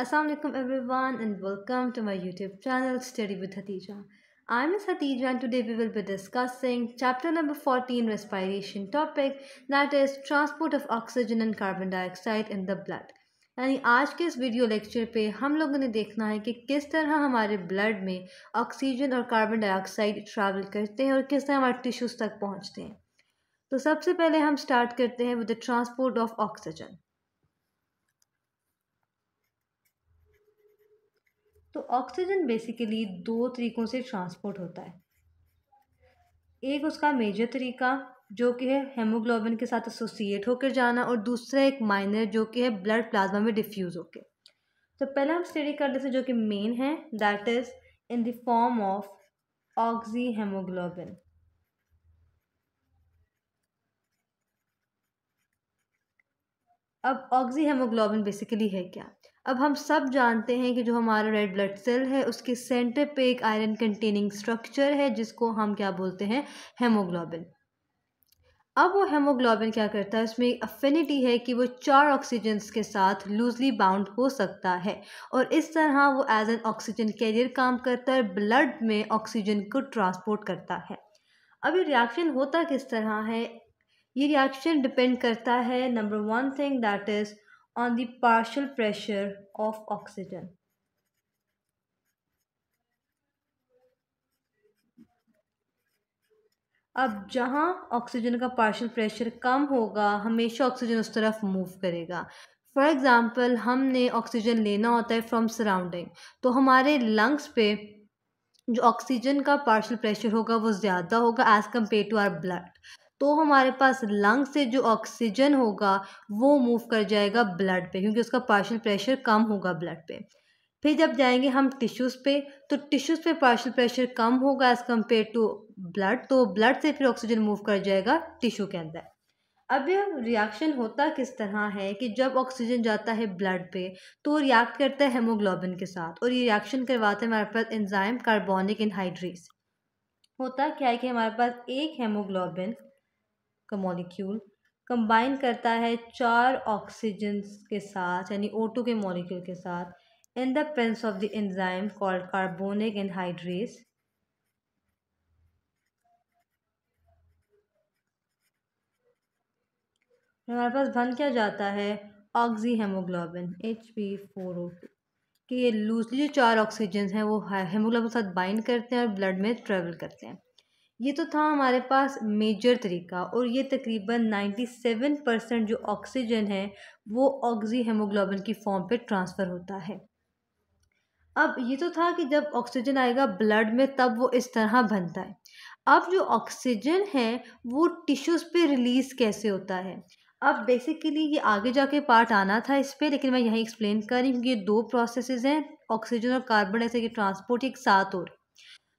Assalamu alaikum everyone and welcome to my YouTube channel Study with Hatija. I am Hatija and today we will be discussing chapter number 14 respiration topic that is transport of oxygen and carbon dioxide in the blood. यानी आज के इस video lecture पे हम लोगों ने देखना है कि किस तरह हमारे ब्लड में ऑक्सीजन और कार्बन डाइऑक्साइड ट्रैवल करते हैं और किस तरह हमारे टिश्यूज़ तक पहुंचते हैं तो सबसे पहले हम स्टार्ट करते हैं with the transport of oxygen तो ऑक्सीजन बेसिकली दो तरीक़ों से ट्रांसपोर्ट होता है एक उसका मेजर तरीका जो कि है हेमोग्लोबिन के साथ एसोसिएट होकर जाना और दूसरा एक माइनर जो कि है ब्लड प्लाज्मा में डिफ्यूज़ होकर तो पहला हम स्टडी कर लेते हैं जो कि मेन है that is in the form of oxyhaemoglobin अब ऑक्सी हेमोग्लोबिन बेसिकली है क्या अब हम सब जानते हैं कि जो हमारा रेड ब्लड सेल है उसके सेंटर पे एक आयरन कंटेनिंग स्ट्रक्चर है जिसको हम क्या बोलते हैं हेमोग्लोबिन अब वो हेमोग्लोबिन क्या करता है उसमें अफिनिटी है कि वो चार ऑक्सीजन के साथ लूजली बाउंड हो सकता है और इस तरह वो एज एन ऑक्सीजन कैरियर काम करता है ब्लड में ऑक्सीजन को ट्रांसपोर्ट करता है अब ये रिएक्शन होता किस तरह है ये रिएक्शन डिपेंड करता है number one thing that is on the partial pressure of oxygen अब जहां ऑक्सीजन का पार्शियल प्रेशर कम होगा हमेशा ऑक्सीजन उस तरफ मूव करेगा फॉर एग्ज़ाम्पल हमने ऑक्सीजन लेना होता है फ्रॉम सराउंडिंग तो हमारे लंग्स पे जो ऑक्सीजन का पार्शियल प्रेशर होगा वो ज़्यादा होगा as compare to our blood तो हमारे पास लंग से जो ऑक्सीजन होगा वो मूव कर जाएगा ब्लड पे क्योंकि उसका पार्शल प्रेशर कम होगा ब्लड पे फिर जब जाएंगे हम टिश्यूज़ पे तो टिश्यूज़ पे पार्शल प्रेशर कम होगा एज़ कम्पेयर टू ब्लड तो ब्लड से फिर ऑक्सीजन मूव कर जाएगा टिश्यू के अंदर अब यह रिएक्शन होता किस तरह है कि जब ऑक्सीजन जाता है ब्लड पे तो रिएक्ट करता है हेमोग्लोबिन के साथ और ये रिएक्शन करवाते हैं हमारे पास एंजाइम कार्बोनिक इनहाइड्रीज होता क्या है कि हमारे पास एक हेमोग्लोबिन का मॉलिक्यूल कंबाइन करता है चार ऑक्सीजन के साथ यानी ओ के मॉलिक्यूल के साथ in the presence of the enzyme called carbonic anhydrase हमारे पास बन क्या जाता है oxyhaemoglobin H P four O two कि ये लूजली जो चार ऑक्सीजन हैं वो हेमोग्लोबिन के साथ बाइंड करते हैं और ब्लड में ट्रेवल करते हैं ये तो था हमारे पास मेजर तरीका और ये तकरीबन 97 परसेंट जो ऑक्सीजन है वो ऑक्सी हेमोग्लोबिन की फॉर्म पे ट्रांसफ़र होता है अब ये तो था कि जब ऑक्सीजन आएगा ब्लड में तब वो इस तरह बनता है अब जो ऑक्सीजन है वो टिश्यूज़ पे रिलीज़ कैसे होता है अब बेसिकली ये आगे जाके पार्ट आना था इस पर लेकिन मैं यहीं एक्सप्लेन कर रही हूँ कि ये दो प्रोसेसेस हैं ऑक्सीजन और कार्बन डाइऑक्साइड की ट्रांसपोर्ट एक साथ हो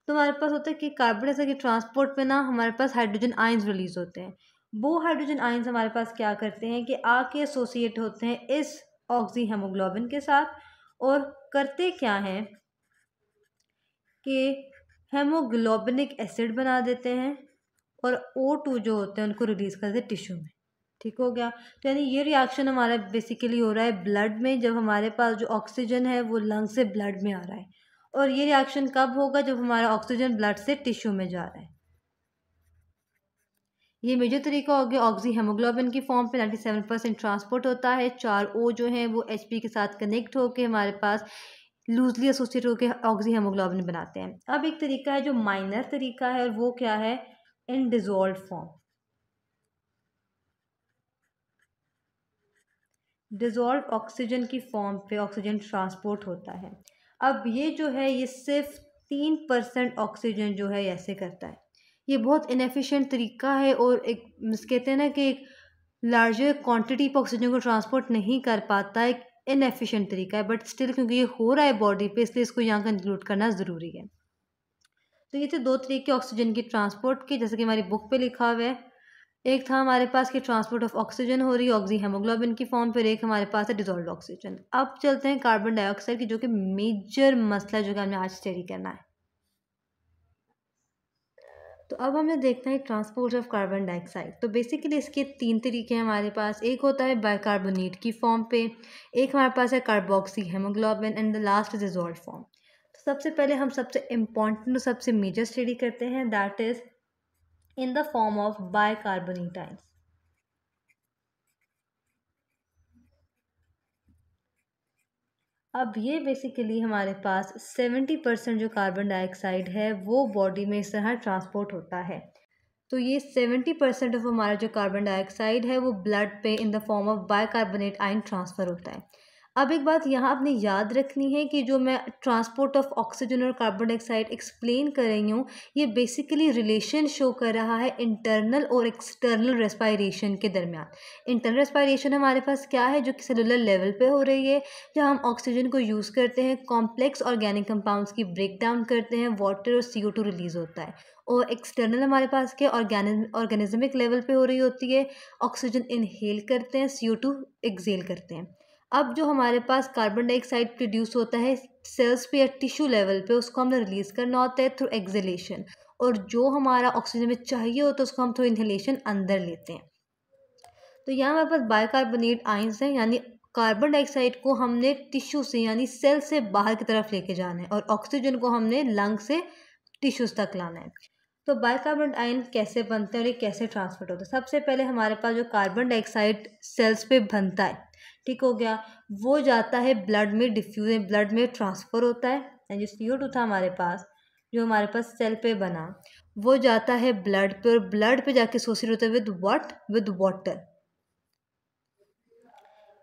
तो हमारे पास होता है कि कार्बन डाइऑक्साइड के ट्रांसपोर्ट में ना हमारे पास हाइड्रोजन आइंस रिलीज होते हैं वो हाइड्रोजन आइंस हमारे पास क्या करते हैं कि आके एसोसिएट होते हैं इस ऑक्सी हेमोग्लोबिन के साथ और करते क्या हैं कि हेमोग्लोबिनिक एसिड बना देते हैं और ओ टू जो होते हैं उनको रिलीज़ कर देते टिश्यू में ठीक हो गया तो यानी ये रिएक्शन हमारा बेसिकली हो रहा है ब्लड में जब हमारे पास जो ऑक्सीजन है वो लंग से ब्लड में आ रहा है और ये रिएक्शन कब होगा जब हमारा ऑक्सीजन ब्लड से टिश्यू में जा रहा है ये मेजर तरीका हो गया ऑक्सी हेमोग्लोबिन की फॉर्म पे 97 परसेंट ट्रांसपोर्ट होता है चार ओ जो हैं वो एच के साथ कनेक्ट होकर हमारे पास लूजली एसोसिएट होकर ऑक्सी हेमोग्लोबिन बनाते हैं अब एक तरीका है जो माइनर तरीका है और वो क्या है in dissolve form dissolve oxygen की फॉर्म पे ऑक्सीजन ट्रांसपोर्ट होता है अब ये जो है ये सिर्फ तीन परसेंट ऑक्सीजन जो है ऐसे करता है ये बहुत इनफिशेंट तरीका है और एक कहते हैं ना कि एक लार्जर क्वांटिटी पर ऑक्सीजन को ट्रांसपोर्ट नहीं कर पाता एक इनफिशेंट तरीका है बट स्टिल क्योंकि ये हो रहा है बॉडी पे इसलिए इसको यहाँ कंक्लूड करना ज़रूरी है तो ये थे दो तरीके ऑक्सीजन की ट्रांसपोर्ट के जैसे कि हमारी बुक पे लिखा हुआ है एक था हमारे पास कि ट्रांसपोर्ट ऑफ ऑक्सीजन हो रही है ऑक्सी हेमोग्लोबिन की फॉर्म पर एक हमारे पास है डिजॉल्व ऑक्सीजन अब चलते हैं कार्बन डाइऑक्साइड की जो कि मेजर मसला है जो कि हमें आज स्टडी करना है तो अब हमें देखना है ट्रांसपोर्ट ऑफ कार्बन डाइऑक्साइड तो बेसिकली इसके तीन तरीके हैं हमारे पास एक होता है बाइकार्बोनेट की फॉर्म पर एक हमारे पास है carboxyhaemoglobin and the last is form तो सबसे पहले हम सबसे इम्पॉर्टेंट सबसे मेजर स्टडी करते हैं दैट इज़ तो in the form of bicarbonate अब ये बेसिकली हमारे पास सेवेंटी परसेंट जो कार्बन डाइऑक्साइड है वो बॉडी में इस तरह ट्रांसपोर्ट होता है तो ये सेवेंटी परसेंट ऑफ हमारा जो कार्बन डाइऑक्साइड है वो ब्लड पे in the form of bicarbonate ion transfer होता है अब एक बात यहाँ आपने याद रखनी है कि जो मैं ट्रांसपोर्ट ऑफ ऑक्सीजन और कार्बन डाइऑक्साइड एक्सप्लेन कर रही हूँ ये बेसिकली रिलेशन शो कर रहा है इंटरनल और एक्सटर्नल रेस्पायरेशन के दरमियान इंटरनल रेस्पायरेशन हमारे पास क्या है जो कि सेलुलर लेवल पे हो रही है जहाँ हम ऑक्सीजन को यूज़ करते हैं कॉम्प्लेक्स ऑर्गेनिक कंपाउंड्स की ब्रेक डाउन करते हैं वाटर और सी रिलीज़ होता है और एक्सटर्नल हमारे पास के ऑर्गेनि ऑर्गेनिज्मिक लेवल पे हो रही होती है ऑक्सीजन इनहेल करते हैं सी ओ टू एक्जेल करते हैं अब जो हमारे पास कार्बन डाइऑक्साइड प्रोड्यूस होता है सेल्स पे या टिश्यू लेवल पे उसको हमने रिलीज़ करना होता है थ्रू एक्जलेशन और जो हमारा ऑक्सीजन में चाहिए होता तो है उसको हम थ्रू इन्हेलेशन अंदर लेते हैं तो यहाँ हमारे पास बायोकार्बोनेट आइंस हैं यानी कार्बन डाइऑक्साइड को हमने टिश्यू से यानी सेल से बाहर की तरफ लेके जाना है और ऑक्सीजन को हमने लंग से टिश्यूज़ तक लाना है तो बाइकार्बोनेट आयन कैसे बनते हैं और ये कैसे ट्रांसफर होता है सबसे पहले हमारे पास जो कार्बन डाइऑक्साइड सेल्स पे बनता है ठीक हो गया वो जाता है ब्लड में डिफ्यूज ब्लड में ट्रांसफ़र होता है एंड जो सी टू था हमारे पास जो हमारे पास सेल पे बना वो जाता है ब्लड पे और ब्लड पे जाके सोशल होता है with what with water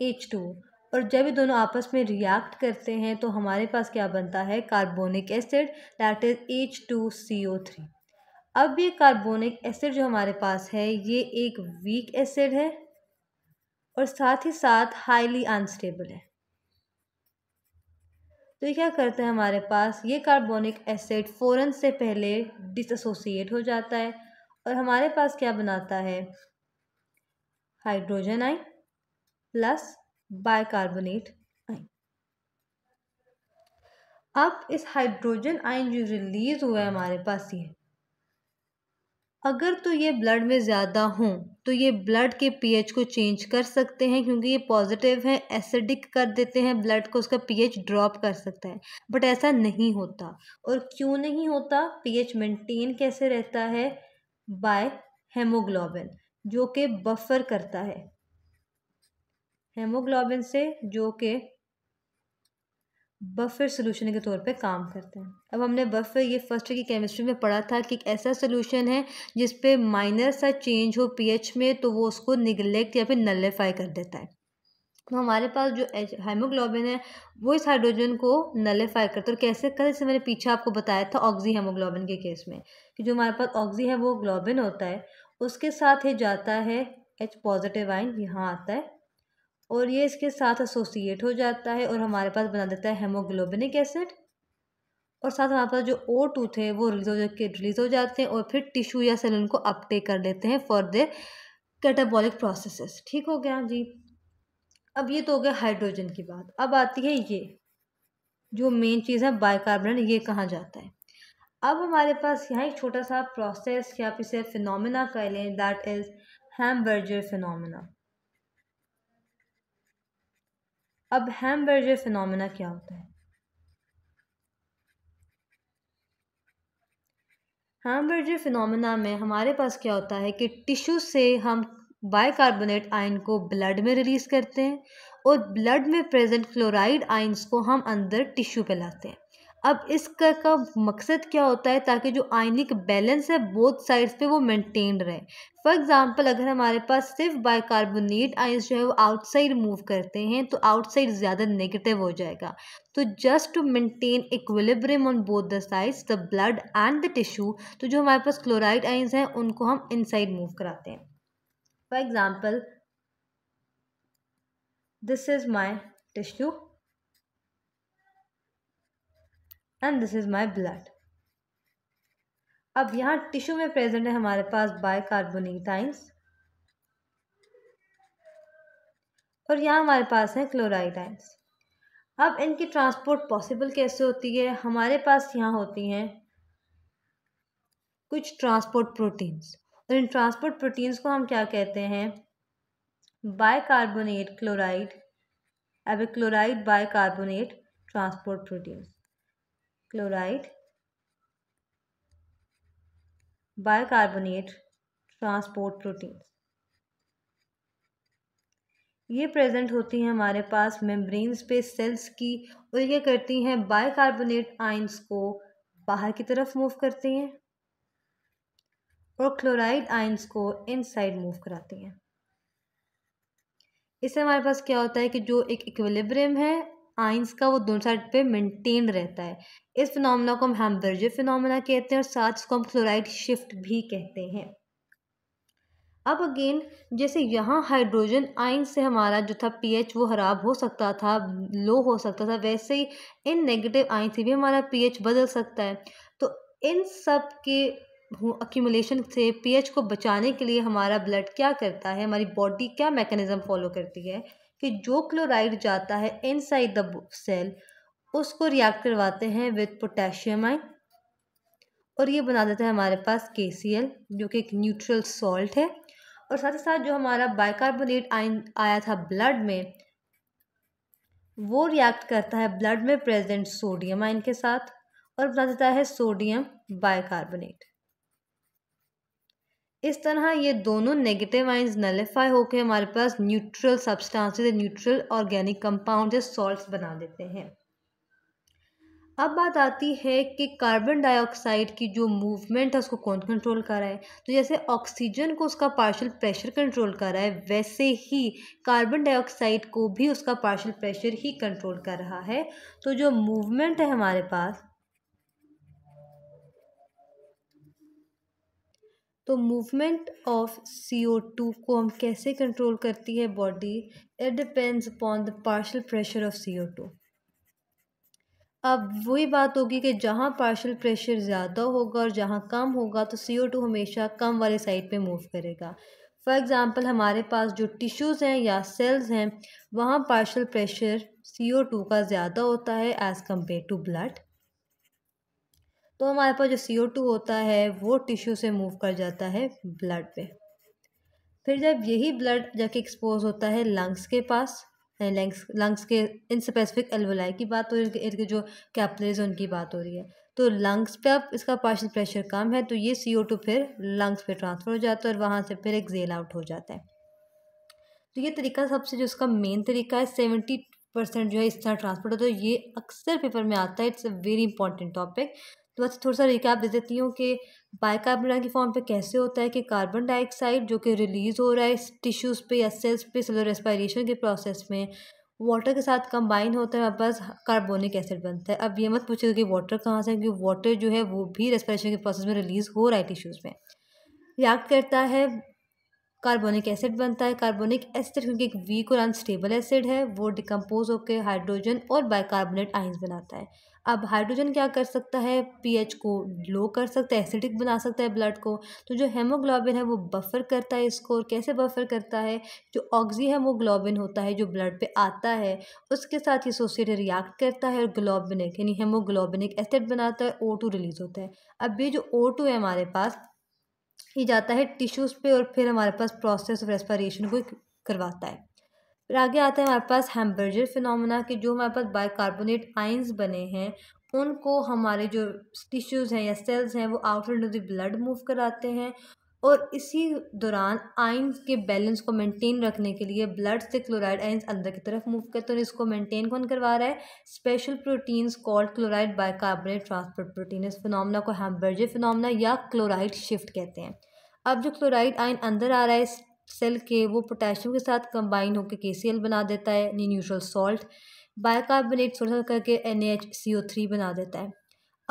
H two और जब ये दोनों आपस में रिएक्ट करते हैं तो हमारे पास क्या बनता है carbonic acid that is H two C O three अब ये कार्बोनिक एसिड जो हमारे पास है ये एक वीक एसिड है और साथ ही साथ हाईली अनस्टेबल है तो ये क्या करता है हमारे पास ये कार्बोनिक एसिड फ़ौरन से पहले डिसोसिएट हो जाता है और हमारे पास क्या बनाता है हाइड्रोजन आइन प्लस बाइकार्बोनेट आइन अब इस हाइड्रोजन आइन जो रिलीज़ हुआ है हमारे पास ये अगर तो ये ब्लड में ज़्यादा हों तो ये ब्लड के पीएच को चेंज कर सकते हैं क्योंकि ये पॉजिटिव है एसिडिक कर देते हैं ब्लड को उसका पीएच ड्रॉप कर सकता है बट ऐसा नहीं होता और क्यों नहीं होता पीएच मेंटेन कैसे रहता है बाय हेमोग्लोबिन जो कि बफर करता है हेमोग्लोबिन से जो कि बफर सोलूशन के तौर पे काम करते हैं अब हमने बफर ये फर्स्ट ईयर की केमिस्ट्री में पढ़ा था कि एक ऐसा सोल्यूशन है जिस पे माइनर सा चेंज हो पीएच में तो वो उसको निगलेक्ट या फिर नलेफाई कर देता है तो हमारे पास जो हेमोग्लोबिन है वो इस हाइड्रोजन को नलेफाई करता है और कैसे कल इसे मैंने पीछे आपको बताया था ऑक्जी हेमोग्लोबिन के केस में कि जो हमारे पास ऑक्जी है वो ग्लोबिन होता है उसके साथ ही जाता है एच पॉजिटिव आइन यहाँ आता है और ये इसके साथ एसोसिएट हो जाता है और हमारे पास बना देता है हेमोग्लोबिनिक एसिड और साथ हमारे पास जो ओ टू थे वो रिलीज हो जाके रिलीज हो जाते हैं और फिर टिश्यू या सेल उनको अपटेक कर लेते हैं फॉर दे कैटाबॉलिक प्रोसेसेस ठीक हो गया जी अब ये तो हो गया हाइड्रोजन की बात अब आती है ये जो मेन चीज़ है बाइकार्बोनेट ये कहाँ जाता है अब हमारे पास यहाँ एक छोटा सा प्रोसेस या आप इसे फिनोमिना कह लें दैट इज़ हैमबर्जर फिनोमिना अब हैमबर्जर फिनोमेना क्या होता है हैमबर्जर फिनोमेना में हमारे पास क्या होता है कि टिश्यू से हम बाइकार्बोनेट आयन को ब्लड में रिलीज़ करते हैं और ब्लड में प्रेजेंट क्लोराइड आइंस को हम अंदर टिश्यू पे लाते हैं अब इसका का मकसद क्या होता है ताकि जो आयनिक बैलेंस है बोथ साइड्स पे वो मेंटेन रहे फॉर एग्ज़ाम्पल अगर हमारे पास सिर्फ बाइकार्बोनेट आइंस जो है वो आउटसाइड मूव करते हैं तो आउटसाइड ज़्यादा नेगेटिव हो जाएगा तो just to maintain equilibrium on both the sides the blood and the tissue तो जो हमारे पास क्लोराइड आइंस हैं उनको हम इन मूव कराते हैं for example this is my tissue and this is my blood अब यहाँ टिश्यू में प्रेजेंट है हमारे पास बाइकार्बोनिक आइंस और यहाँ हमारे पास हैं क्लोराइड आइंस अब इनकी ट्रांसपोर्ट पॉसिबल कैसे होती है हमारे पास यहाँ होती हैं कुछ ट्रांसपोर्ट प्रोटीन्स और इन ट्रांसपोर्ट प्रोटीन्स को हम क्या कहते हैं बाइकार्बोनेट क्लोराइड एबिक्लोराइड bicarbonate transport proteins chloride bicarbonate transport protein ये प्रेजेंट होती हैं हमारे पास मेम्ब्रेन स्पेस सेल्स की और ये करती हैं बाइकार्बोनेट आइंस को बाहर की तरफ मूव करती हैं और क्लोराइड आइंस को इनसाइड मूव कराती हैं इससे हमारे पास क्या होता है कि जो एक इक्विलिब्रियम है आइंस का वो दोनों साइड पे मेंटेन रहता है इस फिनोमेना को हम हैम्बर्जर फिनोमेना कहते हैं और साथ इसको हम क्लोराइड शिफ्ट भी कहते हैं अब अगेन जैसे यहाँ हाइड्रोजन आइन से हमारा जो था पीएच वो खराब हो सकता था लो हो सकता था वैसे ही इन नेगेटिव आइन से भी हमारा पीएच बदल सकता है तो इन सब के अक्यूमुलेशन से पीएच को बचाने के लिए हमारा ब्लड क्या करता है हमारी बॉडी क्या मैकेनिज़्म फॉलो करती है कि जो क्लोराइड जाता है इनसाइड द सेल उसको रिएक्ट करवाते हैं विद पोटेशियम आइन और ये बना देता है हमारे पास के सी एल जो कि एक न्यूट्रल सॉल्ट है और साथ ही साथ जो हमारा बाइकार्बोनेट आइन आया था ब्लड में वो रिएक्ट करता है ब्लड में प्रेजेंट सोडियम आइन के साथ और बना देता है सोडियम बाइकार्बोनेट इस तरह ये दोनों नेगेटिव आइंस नलीफाई होकर हमारे पास neutral substances neutral organic compound या सॉल्ट्स बना देते हैं अब बात आती है कि कार्बन डाइऑक्साइड की जो मूवमेंट है उसको कौन कंट्रोल कर रहा है तो जैसे ऑक्सीजन को उसका पार्शियल प्रेशर कंट्रोल कर रहा है वैसे ही कार्बन डाइऑक्साइड को भी उसका पार्शियल प्रेशर ही कंट्रोल कर रहा है तो जो मूवमेंट है हमारे पास तो movement of C O two को हम कैसे कंट्रोल करती है body it depends upon the partial pressure of C O two अब वही बात होगी कि जहाँ पार्शल प्रेशर ज़्यादा होगा और जहाँ कम होगा तो सी ओ टू हमेशा कम वाले साइड पे मूव करेगा फॉर एग्ज़ाम्पल हमारे पास जो टिश्यूज़ हैं या सेल्स हैं वहाँ partial pressure C O two का ज़्यादा होता है एज़ कम्पेयर टू ब्लड तो हमारे पास जो सी ओ टू होता है वो टिश्यू से मूव कर जाता है ब्लड पे फिर जब यही ब्लड जाके एक्सपोज होता है लंग्स के पास लंग्स लंग्स के इन स्पेसिफिक एल्वोलाई की बात हो रही है जो कैपलरीज उनकी बात हो रही है तो लंग्स पे अब इसका पार्शल प्रेशर कम है तो ये सी ओ टू फिर लंग्स पे ट्रांसफ़र हो जाता है और वहाँ से फिर एक्जेल आउट हो जाता है तो ये तरीका सबसे जो इसका मेन तरीका है सेवेंटी परसेंट जो है इस तरह ट्रांसपोर्ट होता है तो ये अक्सर पेपर में आता है it's a very important topic तो अच्छा थोड़ा सा रिकैप दे देती हूँ कि बाइकार्बोनेट की फॉर्म पे कैसे होता है कि कार्बन डाइऑक्साइड जो कि रिलीज़ हो रहा है टिश्यूज़ पे या सेल्स पे सेलर रेस्पायरेशन के प्रोसेस में वाटर के साथ कंबाइन होता है हमारे पास कार्बोनिक एसिड बनता है अब ये मत पूछेगा कि वाटर कहाँ से क्योंकि वाटर जो है वो भी रेस्पायरेशन के प्रोसेस में रिलीज़ हो रहा है टिश्यूज़ में रिएक्ट करता है कार्बोनिक एसिड बनता है कार्बोनिक एसिड क्योंकि एक वीक और अनस्टेबल एसिड है वो डिकम्पोज होकर हाइड्रोजन और बाइकार्बोनेट आइंस बनाता है अब हाइड्रोजन क्या कर सकता है पीएच को लो कर सकता है एसिडिक बना सकता है ब्लड को तो जो हेमोग्लोबिन है वो बफर करता है इसको और कैसे बफर करता है जो ऑक्सी हेमोग्लोबिन होता है जो ब्लड पे आता है उसके साथ ही सोसिएट रिएक्ट करता है और ग्लोबिनिक यानी हेमोग्लोबिनिक एसिड बनाता है ओ रिलीज होता है अब ये जो ओ है हमारे पास ये जाता है टिश्यूज़ पर और फिर हमारे पास प्रोसेस ऑफ रेस्परेशन को करवाता है फिर आगे आते हैं हमारे पास हेम्बर्जर फिनमुना के जो हमारे पास बाइकार्बोनेट आइंस बने हैं उनको हमारे जो टिश्यूज़ हैं या सेल्स हैं वो outer into the blood move कराते हैं और इसी दौरान आइंस के बैलेंस को मेंटेन रखने के लिए ब्लड से क्लोराइड आइंस अंदर की तरफ मूव करते हैं और इसको मेंटेन कौन करवा रहा है special proteins called chloride bicarbonate transport protein इस फिनोमेना को हैम्बर्जर फिनमुना या क्लोराइड शिफ्ट कहते हैं अब जो क्लोराइड आइन अंदर आ रहा है सेल के वो पोटेशियम के साथ कंबाइन होकर के सी बना देता है न्यूट्रल सॉल्ट बायोकार्बोनेट सोल्ट करके N H C O three बना देता है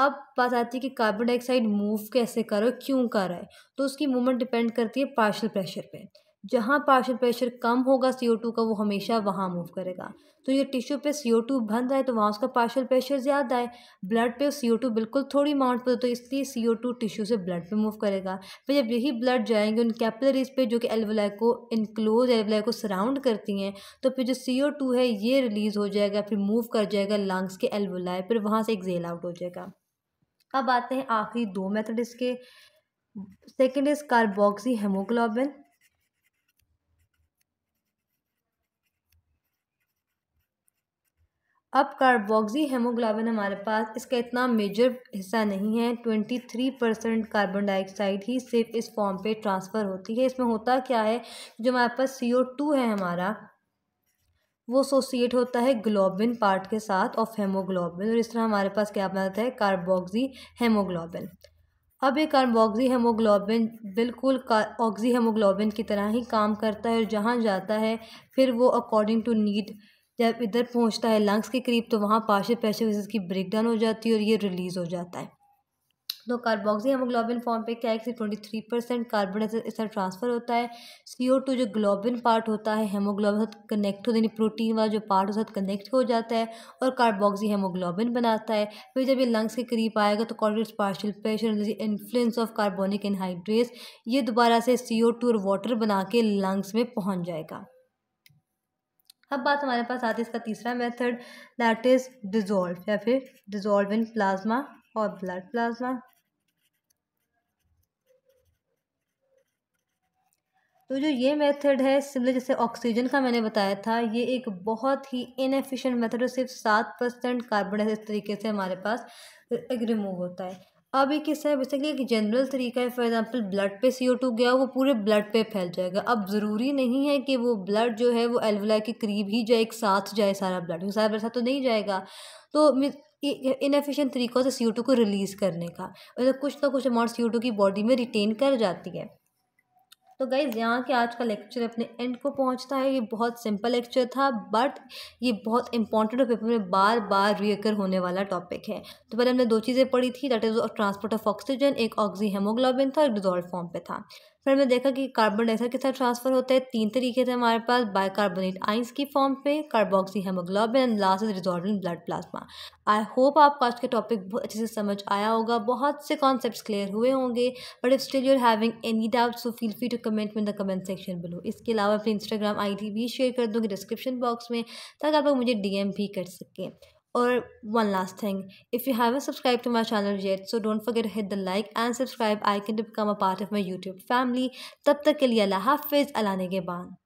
अब बात आती है कि कार्बन डाइऑक्साइड मूव कैसे करो क्यों कर रहा है तो उसकी मूवमेंट डिपेंड करती है पार्शल प्रेशर पर जहाँ पार्शल प्रेशर कम होगा सी ओ टू का वो हमेशा वहाँ मूव करेगा तो ये टिश्यू पे सी ओ टू बन रहा है तो वहाँ उसका पार्शल प्रेशर ज़्यादा है ब्लड पे सी ओ टू बिल्कुल थोड़ी अमाउंट पर तो इसलिए सी ओ टू टिश्यू से ब्लड पे मूव करेगा फिर जब यही ब्लड जाएंगे उन कैपलरीज पे जो कि एलवलाई को इनक्लोज एलवलाई को सराउंड करती हैं तो फिर जो सी ओ टू है ये रिलीज़ हो जाएगा फिर मूव कर जाएगा लंग्स के एलवलाई फिर वहाँ से एक्जेल आउट हो जाएगा अब आते हैं आखिरी दो मेथड इसके सेकेंड इज़ कार्बोक्सी हेमोग्लोबिन अब कार्बोक्सी हेमोग्लोबिन हमारे पास इसका इतना मेजर हिस्सा नहीं है twenty three percent carbon dioxide ही सिर्फ इस फॉर्म पे ट्रांसफ़र होती है इसमें होता क्या है जो हमारे पास सी ओ टू है हमारा वो एसोसिएट होता है ग्लोबिन पार्ट के साथ ऑफ हेमोग्लोबिन और इस तरह हमारे पास क्या बनाता है कार्बोक्सी हेमोग्लोबिन अब ये कार्बोक्सी हेमोग्लोबिन बिल्कुल ऑक्सी हेमोग्लोबिन की तरह ही काम करता है और जहाँ जाता है फिर वो अकॉर्डिंग टू नीड जब इधर पहुंचता है लंग्स के करीब तो वहाँ पार्शल प्रेशर की ब्रेक डाउन हो जाती है और ये रिलीज़ हो जाता है तो कार्बोक्सी हेमोग्लोबिन फॉर्म पे क्या है कि ट्वेंटी थ्री परसेंट कार्बन इसका ट्रांसफ़र होता है सी ओ टू जो ग्लोबिन पार्ट होता है हेमोग्लोबिन साथ कनेक्ट हो यानी प्रोटीन वाला जो पार्ट उसके साथ कनेक्ट हो जाता है और कार्बोक्सी हेमोग्लोबिन बनाता है फिर जब ये लंग्स के करीब आएगा तो कॉन्ट्रेट partial pressure influence of carbonic anhydrase ये दोबारा से सी ओ टू और वाटर बना के लंग्स में पहुँच जाएगा अब बात हमारे पास आती है इसका तीसरा मेथड दैट इज़ डिजोल्व या फिर डिजोल्व इन प्लाज्मा और ब्लड प्लाज्मा तो जो ये मेथड है सिमिलर जैसे ऑक्सीजन का मैंने बताया था ये एक बहुत ही इनएफिशिएंट मेथड है सिर्फ सात परसेंट कार्बन डाइऑक्साइड इस तरीके से हमारे पास रिमूव होता है अब एक कैसा है बेसिकली एक जनरल तरीका है फॉर एग्जांपल ब्लड पे सी टू गया वो पूरे ब्लड पे फैल जाएगा अब ज़रूरी नहीं है कि वो ब्लड जो है वो एलवला के करीब ही जाए एक साथ जाए सारा ब्लड सारा ब्लड साथ तो नहीं जाएगा तो इनफिशेंट से सी ओ सी को रिलीज़ करने का मतलब कुछ ना कुछ अमाउंट सी टू की बॉडी में रिटेन कर जाती है तो गाइज़ यहाँ के आज का लेक्चर अपने एंड को पहुँचता है ये बहुत सिंपल लेक्चर था बट ये बहुत इंपॉर्टेंट और पेपर में बार बार रियकर होने वाला टॉपिक है तो पहले हमने दो चीज़ें पढ़ी थी that is transport of oxygen एक ऑक्सी हेमोग्लोबिन था और डिजॉल्व फॉर्म पे था फिर हमने देखा कि कार्बन डाइऑक्साइड के साथ ट्रांसफ़र होता है तीन तरीके थे हमारे पास कार्बोनेट आइंस की फॉर्म पे carboxyhaemoglobin and last is resolve blood plasma I hope आपको आज के टॉपिक बहुत अच्छे से समझ आया होगा बहुत से कॉन्सेप्ट क्लियर हुए होंगे but if still you're having any doubt so feel free to comment in the comment section below इसके अलावा अपनी इंस्टाग्राम आई भी शेयर कर दूँगी डिस्क्रिप्शन बॉक्स में ताकि आप लोग मुझे डी भी कर सकें or one last thing if you haven't subscribed to my channel yet so don't forget to hit the like and subscribe icon to become a part of my youtube family tab tak ke liye allah hafiz ke baan.